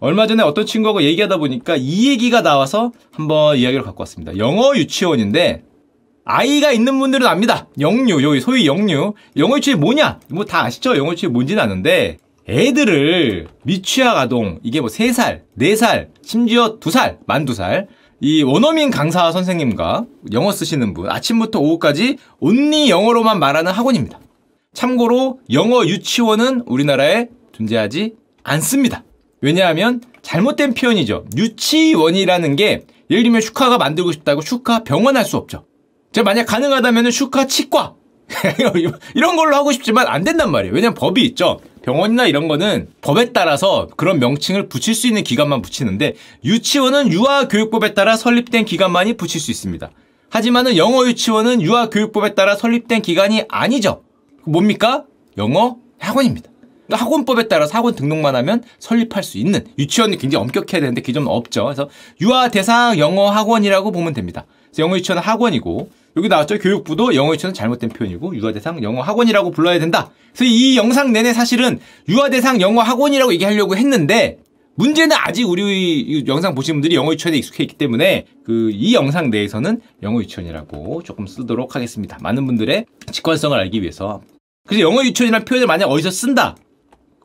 얼마 전에 어떤 친구하고 얘기하다 보니까 이 얘기가 나와서 한번 이야기를 갖고 왔습니다. 영어 유치원인데 아이가 있는 분들은 압니다. 영유, 여기 소위 영유. 영어 유치원이 뭐냐? 뭐 다 아시죠? 영어 유치원이 뭔지는 아는데 애들을 미취학 아동, 이게 뭐 3살, 4살, 심지어 2살, 만 2살 이 원어민 강사 선생님과 영어 쓰시는 분 아침부터 오후까지 온리 영어로만 말하는 학원입니다. 참고로 영어 유치원은 우리나라에 존재하지 않습니다. 왜냐하면 잘못된 표현이죠. 유치원이라는 게 예를 들면 슈카가 만들고 싶다고 슈카 병원 할 수 없죠. 제가 만약 가능하다면 슈카 치과 이런 걸로 하고 싶지만 안 된단 말이에요. 왜냐면 하 법이 있죠. 병원이나 이런 거는 법에 따라서 그런 명칭을 붙일 수 있는 기간만 붙이는데 유치원은 유아교육법에 따라 설립된 기간만이 붙일 수 있습니다. 하지만은 영어 유치원은 유아교육법에 따라 설립된 기간이 아니죠. 그 뭡니까? 영어 학원입니다. 학원법에 따라서 학원 등록만 하면 설립할 수 있는 유치원이 굉장히 엄격해야 되는데 기존은 그 없죠. 그래서 유아 대상 영어 학원이라고 보면 됩니다. 영어 유치원은 학원이고 여기 나왔죠. 교육부도 영어 유치원은 잘못된 표현이고 유아 대상 영어 학원이라고 불러야 된다. 그래서 이 영상 내내 사실은 유아 대상 영어 학원이라고 얘기하려고 했는데 문제는 아직 우리 영상 보신 분들이 영어 유치원에 익숙해 있기 때문에 그 이 영상 내에서는 영어 유치원이라고 조금 쓰도록 하겠습니다. 많은 분들의 직관성을 알기 위해서 그래서 영어 유치원이라는 표현을 만약 어디서 쓴다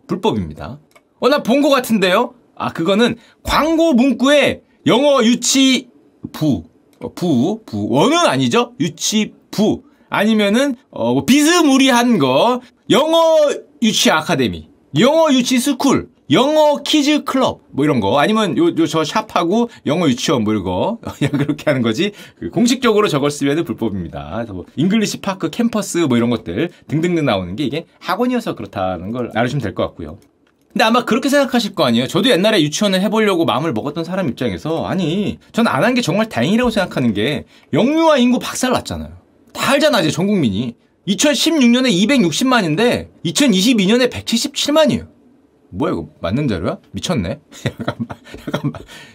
불법입니다. 어, 나본것 같은데요? 아, 그거는 광고 문구에 영어 유치부, 어, 부, 부, 원은 아니죠? 유치부. 아니면은, 어, 뭐 비스무리한 거, 영어 유치 아카데미, 영어 유치 스쿨, 영어 키즈 클럽 뭐 이런 거 아니면 요 요저 샵하고 영어 유치원 뭐 이거 그냥 그렇게 하는 거지 그 공식적으로 저걸 쓰면 불법입니다. 뭐 잉글리시 파크 캠퍼스 뭐 이런 것들 등등등 나오는 게 이게 학원이어서 그렇다는 걸 알으시면 될 것 같고요. 근데 아마 그렇게 생각하실 거 아니에요. 저도 옛날에 유치원을 해보려고 마음을 먹었던 사람 입장에서 아니 전 안 한 게 정말 다행이라고 생각하는 게 영유아 인구 박살 났잖아요. 다 알잖아 이제 전 국민이 2016년에 260만인데 2022년에 177만이에요. 뭐야 이거 맞는 자료야? 미쳤네? 잠깐만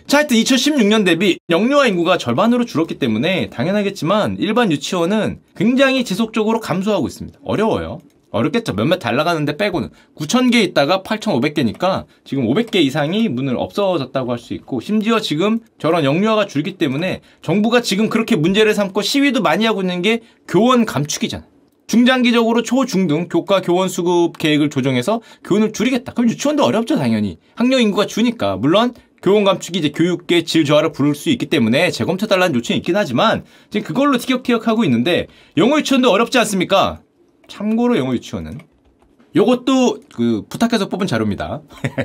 잠자 하여튼 2016년 대비 영유아 인구가 절반으로 줄었기 때문에 당연하겠지만 일반 유치원은 굉장히 지속적으로 감소하고 있습니다 어려워요 어렵겠죠 몇몇 달 나가는데 빼고는 9,000개 있다가 8,500개니까 지금 500개 이상이 문을 없어졌다고 할 수 있고 심지어 지금 저런 영유아가 줄기 때문에 정부가 지금 그렇게 문제를 삼고 시위도 많이 하고 있는 게 교원 감축이잖아 중장기적으로 초중등 교과 교원 수급 계획을 조정해서 교원을 줄이겠다. 그럼 유치원도 어렵죠, 당연히. 학령 인구가 주니까. 물론 교원 감축이 이제 교육계 질 저하를 부를 수 있기 때문에 재검토달라는 요청이 있긴 하지만 지금 그걸로 티격태격하고 있는데 영어 유치원도 어렵지 않습니까? 참고로 영어 유치원은 요것도 그 부탁해서 뽑은 자료입니다.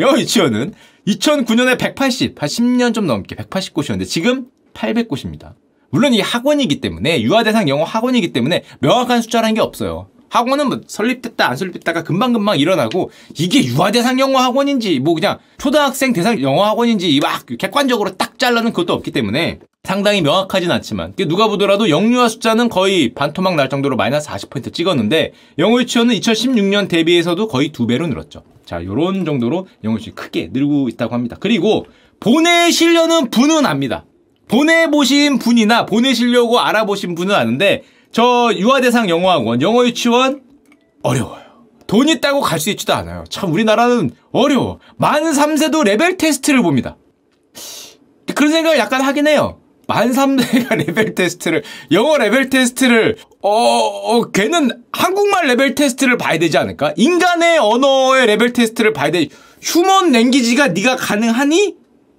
영어 유치원은 2009년에 180, 한 10년 좀 넘게 180곳이었는데 지금 800곳입니다. 물론 이 학원이기 때문에 유아대상 영어 학원이기 때문에 명확한 숫자라는 게 없어요. 학원은 뭐 설립됐다 안 설립됐다가 금방금방 일어나고 이게 유아대상 영어 학원인지 뭐 그냥 초등학생 대상 영어 학원인지 막 객관적으로 딱 잘라는 그것도 없기 때문에 상당히 명확하진 않지만 누가 보더라도 영유아 숫자는 거의 반토막 날 정도로 마이너스 40% 찍었는데 영어 유치원은 2016년 대비해서도 거의 두 배로 늘었죠. 자, 요런 정도로 영어 유치 원이 크게 늘고 있다고 합니다. 그리고 보내시려는 분은 압니다. 보내보신 분이나 보내시려고 알아보신 분은 아는데 저 유아대상 영어학원, 영어유치원 어려워요. 돈 있다고 갈 수 있지도 않아요. 참 우리나라는 어려워. 만 3세도 레벨 테스트를 봅니다. 그런 생각을 약간 하긴 해요. 만 3세가 레벨 테스트를 영어 레벨 테스트를 어, 어 걔는 한국말 레벨 테스트를 봐야 되지 않을까? 인간의 언어의 레벨 테스트를 봐야 돼. 휴먼 랭귀지가 네가 가능하니?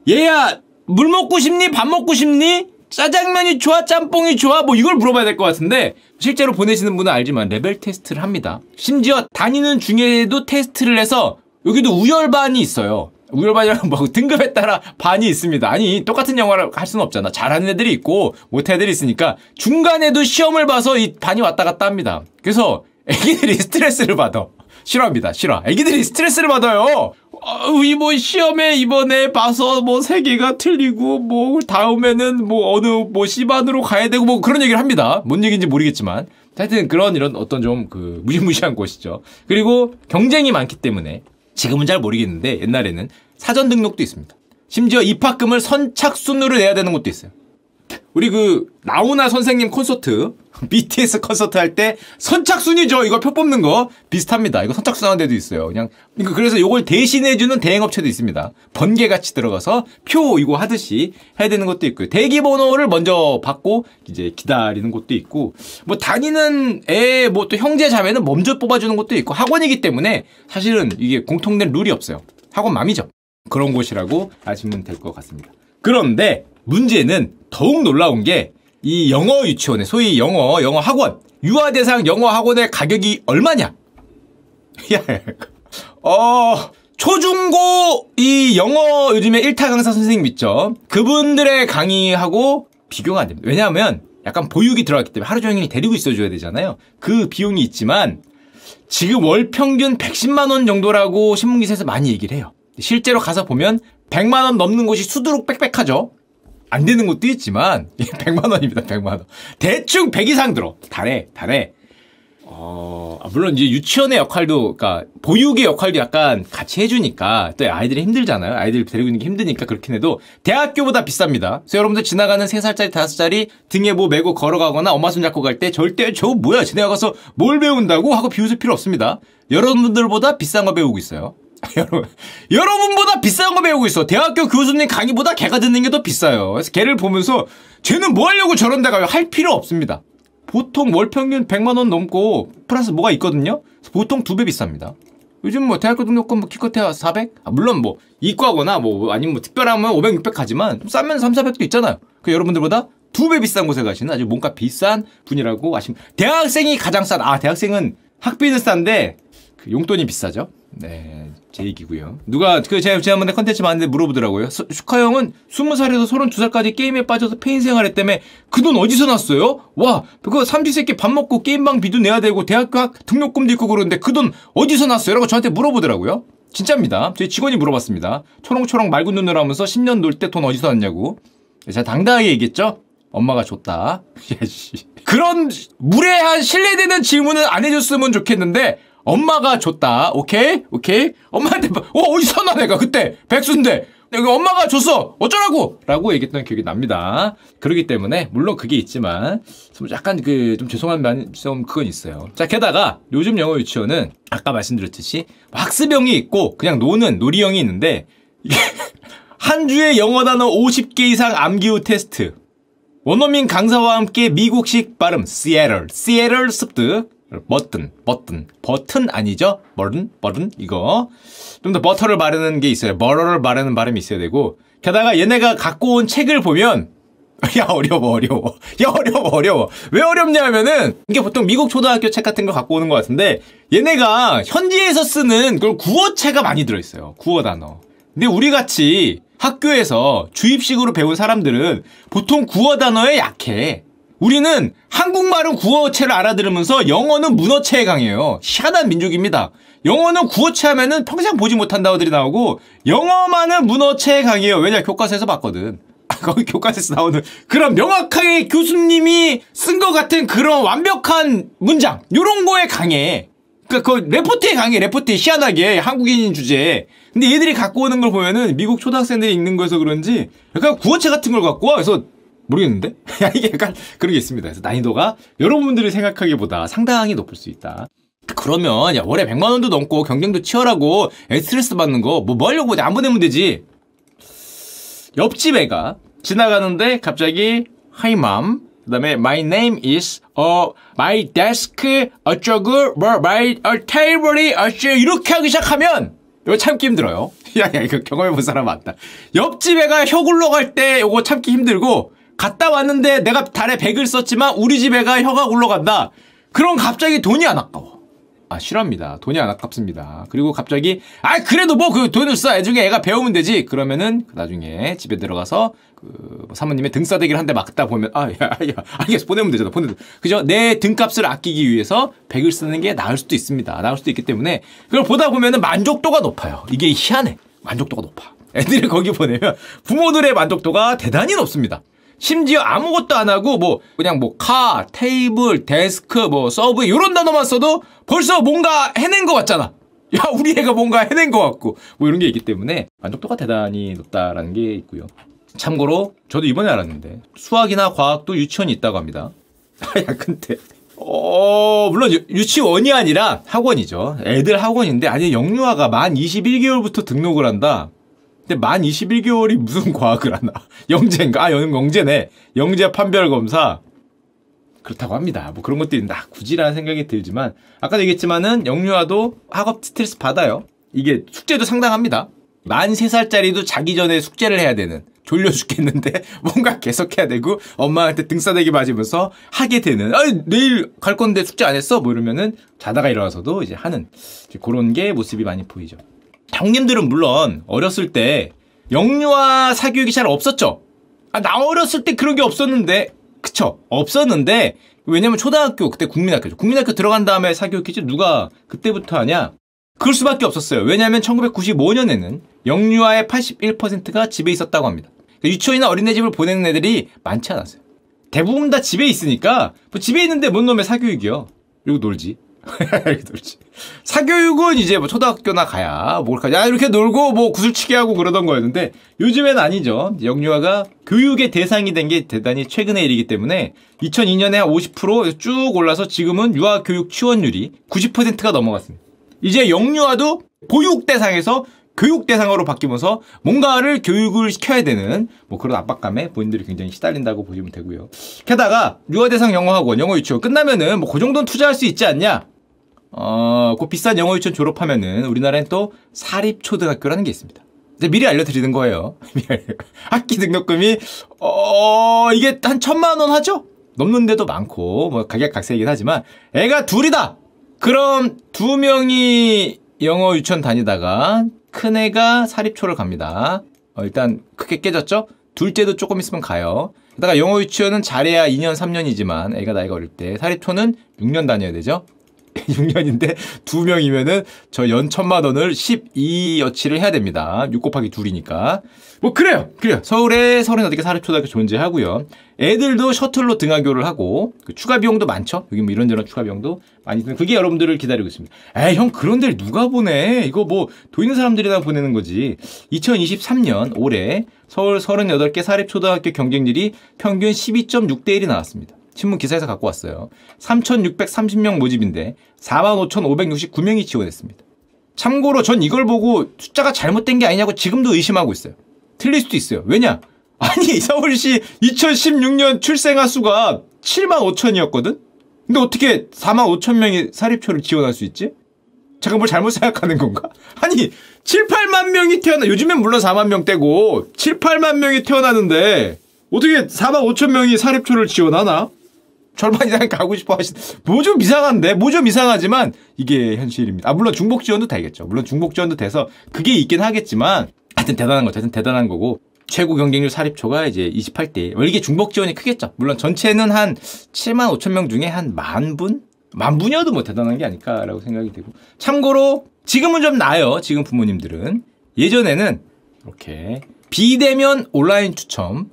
얘야 물 먹고 싶니? 밥 먹고 싶니? 짜장면이 좋아? 짬뽕이 좋아? 뭐 이걸 물어봐야 될 것 같은데 실제로 보내시는 분은 알지만 레벨 테스트를 합니다. 심지어 다니는 중에도 테스트를 해서 여기도 우열반이 있어요. 우열반이랑 뭐 등급에 따라 반이 있습니다. 아니 똑같은 영화를 할 수는 없잖아. 잘하는 애들이 있고 못하는 애들이 있으니까 중간에도 시험을 봐서 이 반이 왔다 갔다 합니다. 그래서 애기들이 스트레스를 받아. 싫어합니다. 싫어. 애기들이 스트레스를 받아요. 어이 뭐 시험에 이번에 봐서 뭐세 개가 틀리고 뭐 다음에는 뭐 어느 뭐시반으로 가야 되고 뭐 그런 얘기를 합니다. 뭔 얘기인지 모르겠지만 하여튼 그런 이런 어떤 좀 그 무시무시한 곳이죠. 그리고 경쟁이 많기 때문에 지금은 잘 모르겠는데 옛날에는 사전 등록도 있습니다. 심지어 입학금을 선착순으로 내야 되는 것도 있어요. 우리 그 나훈아 선생님 콘서트 BTS 콘서트 할 때 선착순이죠. 이거 표 뽑는 거 비슷합니다. 이거 선착순 하는 데도 있어요. 그냥 그러니까 그래서 러니까그 이걸 대신해 주는 대행 업체도 있습니다. 번개 같이 들어가서 표 이거 하듯이 해야 되는 것도 있고 대기 번호를 먼저 받고 이제 기다리는 것도 있고 뭐 다니는 애 뭐 또 형제 자매는 먼저 뽑아 주는 것도 있고 학원이기 때문에 사실은 이게 공통된 룰이 없어요. 학원 맘이죠. 그런 곳이라고 아시면 될 것 같습니다. 그런데 문제는 더욱 놀라운 게 이 영어 유치원의 소위 영어 영어 학원 유아 대상 영어 학원의 가격이 얼마냐? 야, 어 초중고 이 영어 요즘에 1타 강사 선생님 있죠? 그분들의 강의하고 비교가 안 됩니다. 왜냐하면 약간 보육이 들어갔기 때문에 하루 종일 데리고 있어줘야 되잖아요. 그 비용이 있지만 지금 월 평균 110만 원 정도라고 신문기사에서 많이 얘기를 해요. 실제로 가서 보면 100만 원 넘는 곳이 수두룩 빽빽하죠. 안 되는 것도 있지만 100만 예, 원입니다. 100만 원. 대충 100 이상 들어. 달에 달에. 어, 아, 물론 이제 유치원의 역할도 그러니까 보육의 역할도 약간 같이 해 주니까 또 아이들이 힘들잖아요. 아이들 데리고 있는 게 힘드니까 그렇긴 해도 대학교보다 비쌉니다. 그래서 여러분들 지나가는 3살짜리, 5살짜리 등에 뭐 메고 걸어가거나 엄마 손 잡고 갈 때 절대 저 뭐야? 지가가서뭘 배운다고 하고 비웃을 필요 없습니다. 여러분들보다 비싼 거 배우고 있어요. 여러분보다 비싼 거 배우고 있어. 대학교 교수님 강의보다 걔가 듣는 게 더 비싸요. 그래서 걔를 보면서 쟤는 뭐 하려고 저런 데 가요? 할 필요 없습니다. 보통 월 평균 100만 원 넘고 플러스 뭐가 있거든요. 보통 두 배 비쌉니다. 요즘 뭐 대학교 등록금 뭐 키커테야 400? 아, 물론 뭐 이과거나 뭐 아니면 뭐 특별하면 500, 600 가지만 싸면 3, 400도 있잖아요. 그 여러분들보다 두 배 비싼 곳에 가시는 아주 뭔가 비싼 분이라고 아시면 대학생이 가장 싼아 대학생은 학비는 싼데 그 용돈이 비싸죠. 네, 제 얘기고요. 누가 그 제가 지난번에 컨텐츠 봤는데 물어보더라고요. 수, 슈카 형은 20살에서 32살까지 게임에 빠져서 페인 생활했다에그 돈 어디서 났어요? 와, 그거 삼지새끼 밥 먹고 게임방 비도 내야 되고 대학교 등록금도 있고 그러는데 그 돈 어디서 났어요? 라고 저한테 물어보더라고요. 진짜입니다. 저희 직원이 물어봤습니다. 초롱초롱 맑은 눈으로 하면서 10년 놀 때 돈 어디서 났냐고. 네, 제가 당당하게 얘기했죠. 엄마가 줬다. 그런 무례한 신뢰되는 질문은 안 해줬으면 좋겠는데 엄마가 줬다. 오케이? 오케이? 엄마한테 어 어디서 나 내가 그때 백수인데 내가 엄마가 줬어. 어쩌라고? 라고 얘기했던 기억이 납니다. 그러기 때문에 물론 그게 있지만 좀 약간 그 좀 죄송한 면좀 그건 있어요. 자 게다가 요즘 영어 유치원은 아까 말씀드렸듯이 학습형이 있고 그냥 노는 놀이형이 있는데 한 주에 영어 단어 50개 이상 암기 후 테스트 원어민 강사와 함께 미국식 발음 시애럴, 시애럴 습득 버튼, 버튼, 버튼 아니죠? 버튼, 버튼 이거 좀 더 버터를 바르는 게 있어요. 버러를 바르는 발음이 있어야 되고 게다가 얘네가 갖고 온 책을 보면 야 어려워 어려워 야 어려워 어려워 왜 어렵냐 하면은 이게 보통 미국 초등학교 책 같은 거 갖고 오는 것 같은데 얘네가 현지에서 쓰는 그 구어체가 많이 들어있어요 구어 단어 근데 우리같이 학교에서 주입식으로 배운 사람들은 보통 구어 단어에 약해 우리는 한국말은 구어체를 알아들으면서 영어는 문어체에 강해요. 희한한 민족입니다. 영어는 구어체 하면은 평생 보지 못한 다어들이 나오고 영어만은 문어체에 강해요. 왜냐 교과서에서 봤거든. 아, 거기 교과서에서 나오는 그런 명확하게 교수님이 쓴 것 같은 그런 완벽한 문장 요런 거에 강해. 그러니까 그 레포트에 강해 레포트 희한하게 한국인인 주제에 근데 얘들이 갖고 오는 걸 보면은 미국 초등학생들이 읽는 거여서 그런지 약간 구어체 같은 걸 갖고 와 그래서 모르겠는데? 이게 약간 그런 게 있습니다. 그래서 난이도가 여러분들이 생각하기보다 상당히 높을 수 있다. 그러면 야 월에 100만 원도 넘고 경쟁도 치열하고 스트레스 받는 거뭐뭐 뭐 하려고 안 보내면 되지. 옆집 애가 지나가는데 갑자기 Hi mom. 그다음에 My name is 어 my desk 어쩌고 뭐 my a uh, table이 어쩌 이렇게 하기 시작하면 이거 참기 힘들어요. 야야 이거 경험해 본 사람 많다. 옆집 애가 혀 굴러갈 때 이거 참기 힘들고 갔다 왔는데 내가 달에 100을 썼지만 우리 집에가 혀가 굴러간다. 그럼 갑자기 돈이 안 아까워. 아 싫어합니다. 돈이 안 아깝습니다. 그리고 갑자기 아 그래도 뭐 그 돈을 써. 애중에 애가 배우면 되지. 그러면은 그 나중에 집에 들어가서 그 뭐 사모님의 등싸대기를 한 대 막다 보면 아야야 알겠어 보내면 되잖아 보내 그죠 내 등값을 아끼기 위해서 100을 쓰는 게 나을 수도 있습니다. 나을 수도 있기 때문에 그걸 보다 보면은 만족도가 높아요. 이게 희한해 만족도가 높아. 애들을 거기 보내면 부모들의 만족도가 대단히 높습니다. 심지어 아무것도 안 하고 뭐 그냥 뭐 카, 테이블, 데스크, 뭐 서브 이런 단어만 써도 벌써 뭔가 해낸 것 같잖아. 야 우리 애가 뭔가 해낸 것 같고 뭐 이런 게 있기 때문에 만족도가 대단히 높다라는 게 있고요. 참고로 저도 이번에 알았는데 수학이나 과학도 유치원이 있다고 합니다. 야 근데 어, 물론 유치원이 아니라 학원이죠. 애들 학원인데, 아니, 영유아가 만 21개월부터 등록을 한다. 근데 만 21개월이 무슨 과학을 하나. 영재인가? 아, 영, 재네 영재 판별검사. 그렇다고 합니다. 뭐 그런 것도 있는데, 아, 굳이라는 생각이 들지만, 아까도 얘기했지만은, 영유아도 학업 스트레스 받아요. 이게 숙제도 상당합니다. 만 3살짜리도 자기 전에 숙제를 해야 되는. 졸려 죽겠는데 뭔가 계속해야 되고 엄마한테 등싸대기 맞으면서 하게 되는 아 내일 갈 건데 숙제 안 했어 뭐 이러면은 자다가 일어나서도 이제 하는 이제 그런 게 모습이 많이 보이죠. 형님들은 물론 어렸을 때 영유아 사교육이 잘 없었죠. 아, 나 어렸을 때 그런 게 없었는데 그쵸 없었는데 왜냐면 초등학교 그때 국민학교죠. 국민학교 들어간 다음에 사교육했지 누가 그때부터 하냐? 그럴 수밖에 없었어요. 왜냐면 1995년에는 영유아의 81%가 집에 있었다고 합니다. 그러니까 유치원이나 어린애집을 보내는 애들이 많지 않았어요. 대부분 다 집에 있으니까 뭐 집에 있는데 뭔 놈의 사교육이요. 그리고 놀지. 사교육은 이제 뭐 초등학교나 가야 뭘까 뭐 야 아, 이렇게 놀고 뭐 구슬치기 하고 그러던 거였는데 요즘엔 아니죠. 영유아가 교육의 대상이 된 게 대단히 최근의 일이기 때문에 2002년에 50%쭉 올라서 지금은 유아 교육 취원율이 90%가 넘어갔습니다. 이제 영유아도 보육 대상에서 교육 대상으로 바뀌면서 뭔가를 교육을 시켜야 되는 뭐 그런 압박감에 본인들이 굉장히 시달린다고 보시면 되고요. 게다가 유아 대상 영어학원 영어 유치원 끝나면은 뭐 그 정도는 투자할 수 있지 않냐? 어, 그 비싼 영어 유치원 졸업하면은 우리나라엔 또 사립초등학교라는 게 있습니다. 이제 미리 알려드리는 거예요. 학기 등록금이 어 이게 한 천만 원 하죠? 넘는 데도 많고 뭐가격각색이긴 하지만 애가 둘이다. 그럼 두 명이 영어 유치원 다니다가 큰 애가 사립초를 갑니다. 어, 일단 크게 깨졌죠? 둘째도 조금 있으면 가요. 게다가 영어 유치원은 잘해야 2년 3년이지만 애가 나이가 어릴 때 사립초는 6년 다녀야 되죠. 6년인데 2명이면은 저연 천만 원을 12여치를 해야 됩니다. 6 곱하기 2이니까. 뭐 그래요. 그래요. 서울에 38개 사립초등학교 존재하고요. 애들도 셔틀로 등하교를 하고 그 추가 비용도 많죠. 여기 뭐 이런저런 추가 비용도 많이 드는 그게 여러분들을 기다리고 있습니다. 에이 형 그런 데를 누가 보내? 이거 뭐 돈있는 사람들이나 보내는 거지. 2023년 올해 서울 38개 사립초등학교 경쟁률이 평균 12.6대 1이 나왔습니다. 신문 기사에서 갖고 왔어요. 3,630명 모집인데 45,569명이 지원했습니다. 참고로 전 이걸 보고 숫자가 잘못된 게 아니냐고 지금도 의심하고 있어요. 틀릴 수도 있어요. 왜냐? 아니 이사월씨 2016년 출생아 수가 7만 5천이었거든? 근데 어떻게 4만 5천 명이 사립초를 지원할 수 있지? 잠깐 뭘 잘못 생각하는 건가? 아니 7, 8만 명이 태어나 요즘엔 물론 4만 명대고 7, 8만 명이 태어나는데 어떻게 4만 5천 명이 사립초를 지원하나? 절반 이상 가고 싶어 하시, 는뭐좀 이상한데? 뭐 좀 이상하지만 이게 현실입니다. 아, 물론 중복 지원도 되겠죠. 물론 중복 지원도 돼서 그게 있긴 하겠지만 하여튼 대단한 거죠. 하여튼 대단한 거고. 최고 경쟁률 사립초가 이제 28대. 이게 중복 지원이 크겠죠. 물론 전체는 한 7만 5천 명 중에 한 만 분? 만 분이어도 뭐 대단한 게 아닐까라고 생각이 되고. 참고로 지금은 좀 나아요. 지금 부모님들은. 예전에는 이렇게 비대면 온라인 추첨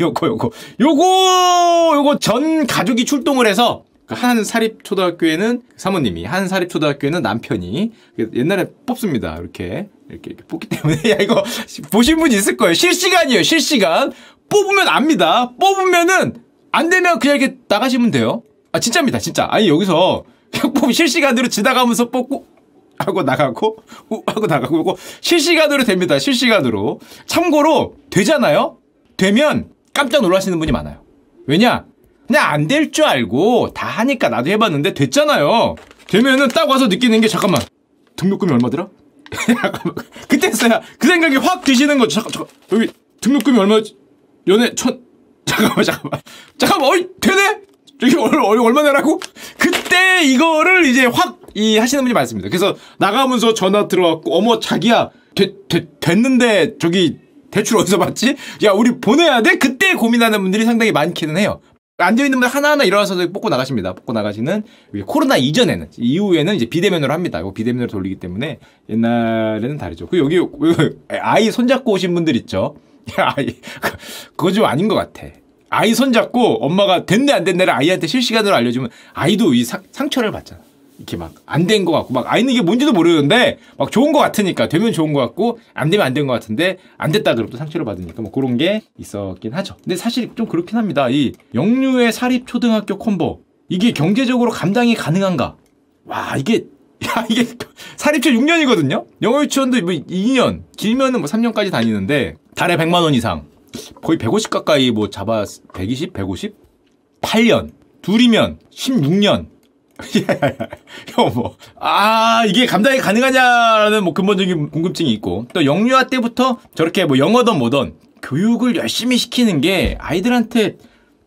요거 요거 요거 요거 전 가족이 출동을 해서 그 한 사립초등학교에는 사모님이 한 사립초등학교에는 남편이 그 옛날에 뽑습니다 이렇게 이렇게, 이렇게 뽑기 때문에 야 이거 보신 분 있을 거예요 실시간이에요 실시간 뽑으면 압니다 뽑으면은 안 되면 그냥 이렇게 나가시면 돼요 아 진짜입니다 진짜 아니 여기서 뽑 실시간으로 지나가면서 뽑고 하고 나가고 우 하고 나가고 이거 실시간으로 됩니다 실시간으로 참고로 되잖아요 되면 깜짝 놀라시는 분이 많아요. 왜냐? 그냥 안 될 줄 알고 다 하니까 나도 해봤는데 됐잖아요. 되면은 딱 와서 느끼는 게 잠깐만 등록금이 얼마더라? 그때서야 그 생각이 확 드시는 거죠. 잠깐 잠깐 여기 등록금이 얼마 지 연애 천 잠깐만 잠깐만 잠깐만 어이 되네 저기 얼, 얼, 얼마 내라고 그때 이거를 이제 확 이 하시는 분이 많습니다. 그래서 나가면서 전화 들어왔고 어머 자기야 되, 되, 됐는데 저기 대출 어디서 받지? 야 우리 보내야 돼? 그때 고민하는 분들이 상당히 많기는 해요. 앉아있는 분 하나하나 일어나서 뽑고 나가십니다. 뽑고 나가시는 코로나 이전에는 이후에는 이제 비대면으로 합니다. 이거 비대면으로 돌리기 때문에 옛날에는 다르죠. 그 여기 그 아이 손잡고 오신 분들 있죠. 야, 그거 좀 아닌 것 같아. 아이 손잡고 엄마가 됐네 안 됐네를 아이한테 실시간으로 알려주면 아이도 이 사, 상처를 받잖아. 이렇게 막 안 된 것 같고 막아 있는 게 뭔지도 모르는데 막 좋은 것 같으니까 되면 좋은 것 같고 안 되면 안 된 것 같은데 안 됐다 그러면 또 상처를 받으니까 뭐 그런 게 있었긴 하죠. 근데 사실 좀 그렇긴 합니다. 이 영유의 사립 초등학교 콤보 이게 경제적으로 감당이 가능한가? 와 이게 야 이게 사립초 6년이거든요. 영어 유치원도 뭐 2년 길면은 뭐 3년까지 다니는데 달에 100만 원 이상 거의 150 가까이 뭐 잡아 120, 150 8년 둘이면 16년 예, 예, 예. 뭐, 아, 이게 감당이 가능하냐라는 뭐 근본적인 궁금증이 있고, 또 영유아 때부터 저렇게 뭐 영어든 뭐든 교육을 열심히 시키는 게 아이들한테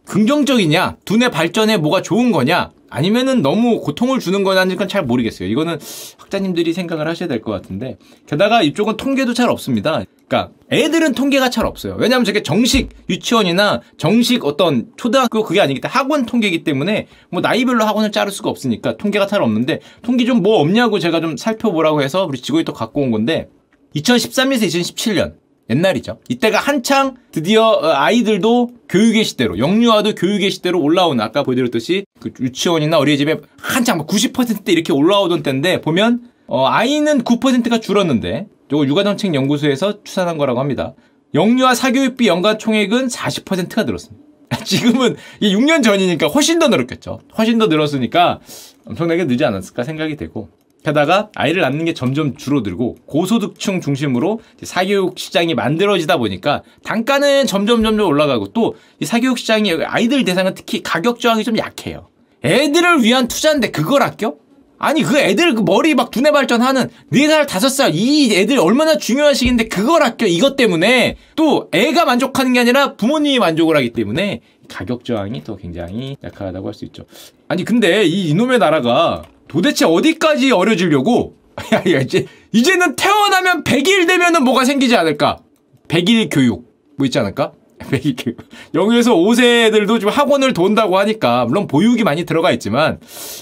긍정적이냐, 두뇌 발전에 뭐가 좋은 거냐, 아니면은 너무 고통을 주는 건아니건 잘 모르겠어요. 이거는 학자님들이 생각을 하셔야 될 것 같은데 게다가 이쪽은 통계도 잘 없습니다. 그러니까 애들은 통계가 잘 없어요. 왜냐하면 저게 정식 유치원이나 정식 어떤 초등학교 그게 아니기 때문에 학원 통계이기 때문에 뭐 나이별로 학원을 자를 수가 없으니까 통계가 잘 없는데 통계 좀 뭐 없냐고 제가 좀 살펴보라고 해서 우리 직원이 또 갖고 온 건데 2013에서 2017년 옛날이죠. 이때가 한창 드디어 어, 아이들도 교육의 시대로 영유아도 교육의 시대로 올라오는 아까 보여드렸듯이 그 유치원이나 어린이집에 한창 90%대 이렇게 올라오던 때인데 보면 어, 아이는 9%가 줄었는데 요거 육아정책 연구소에서 추산한 거라고 합니다. 영유아 사교육비 연간 총액은 40%가 늘었습니다. 지금은 6년 전이니까 훨씬 더 늘었겠죠. 훨씬 더 늘었으니까 엄청나게 늘지 않았을까 생각이 되고 게다가 아이를 낳는 게 점점 줄어들고 고소득층 중심으로 사교육 시장이 만들어지다 보니까 단가는 점점 점점 올라가고 또 사교육 시장이 아이들 대상은 특히 가격 저항이 좀 약해요. 애들을 위한 투자인데 그걸 아껴? 아니 그 애들 그 머리 막 두뇌 발전하는 4살 다섯 살 이 애들 얼마나 중요한 시기인데 그걸 아껴 이것 때문에 또 애가 만족하는 게 아니라 부모님이 만족을 하기 때문에 가격 저항이 또 굉장히 약하다고 할 수 있죠. 아니 근데 이 이놈의 나라가 도대체 어디까지 어려지려고? 야, 야, 이제, 이제는 태어나면 100일 되면은 뭐가 생기지 않을까? 100일 교육. 뭐 있지 않을까? 100일 교육. 여기에서 5세들도 지금 학원을 돈다고 하니까, 물론 보육이 많이 들어가 있지만,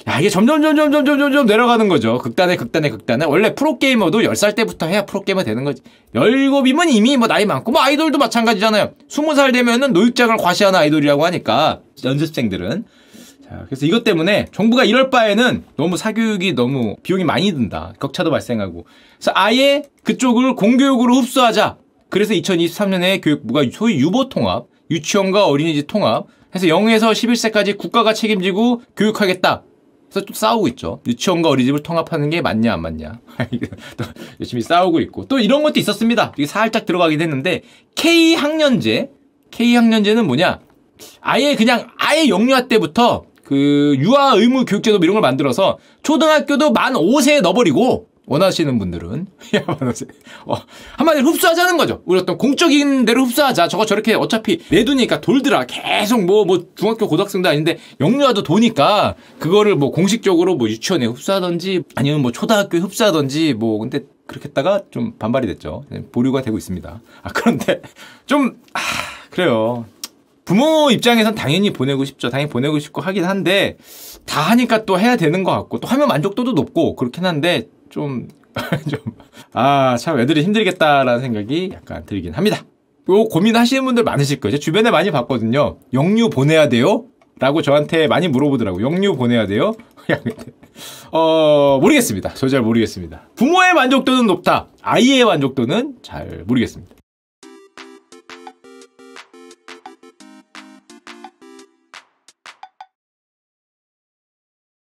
야, 이게 점점, 점점, 점점, 점점 내려가는 거죠. 극단에, 극단에, 극단에. 원래 프로게이머도 10살 때부터 해야 프로게이머 되는 거지. 17이면 이미 뭐 나이 많고, 뭐 아이돌도 마찬가지잖아요. 20살 되면은 노육장을 과시하는 아이돌이라고 하니까, 연습생들은. 자, 그래서 이것 때문에 정부가 이럴 바에는 너무 사교육이 너무 비용이 많이 든다. 격차도 발생하고. 그래서 아예 그쪽을 공교육으로 흡수하자. 그래서 2023년에 교육부가 소위 유보통합, 유치원과 어린이집 통합, 해서 0에서 11세까지 국가가 책임지고 교육하겠다. 그래서 또 싸우고 있죠. 유치원과 어린이집을 통합하는 게 맞냐 안 맞냐. 또 열심히 싸우고 있고 또 이런 것도 있었습니다. 이게 살짝 들어가긴 했는데 K 학년제, K 학년제는 뭐냐? 아예 그냥 아예 영유아 때부터 그 유아 의무 교육제도 이런 걸 만들어서 초등학교도 만 5세에 넣어버리고 원하시는 분들은 어, 한마디로 흡수하자는 거죠. 우리 어떤 공적인 대로 흡수하자. 저거 저렇게 어차피 내두니까 돌더라. 계속 뭐뭐 뭐 중학교 고등학생도 아닌데 영유아도 도니까 그거를 뭐 공식적으로 뭐 유치원에 흡수하든지 아니면 뭐 초등학교에 흡수하든지 뭐 근데 그렇게 했다가 좀 반발이 됐죠. 네, 보류가 되고 있습니다. 아 그런데 좀 아, 그래요. 부모 입장에선 당연히 보내고 싶죠. 당연히 보내고 싶고 하긴 한데 다 하니까 또 해야 되는 것 같고 또 하면 만족도도 높고 그렇긴 한데 좀 좀아 참 애들이 힘들겠다라는 생각이 약간 들긴 합니다. 요 고민하시는 분들 많으실 거예요. 주변에 많이 봤거든요. 영유 보내야 돼요? 라고 저한테 많이 물어보더라고. 영유 보내야 돼요? 어, 모르겠습니다. 저 잘 모르겠습니다. 부모의 만족도는 높다. 아이의 만족도는 잘 모르겠습니다.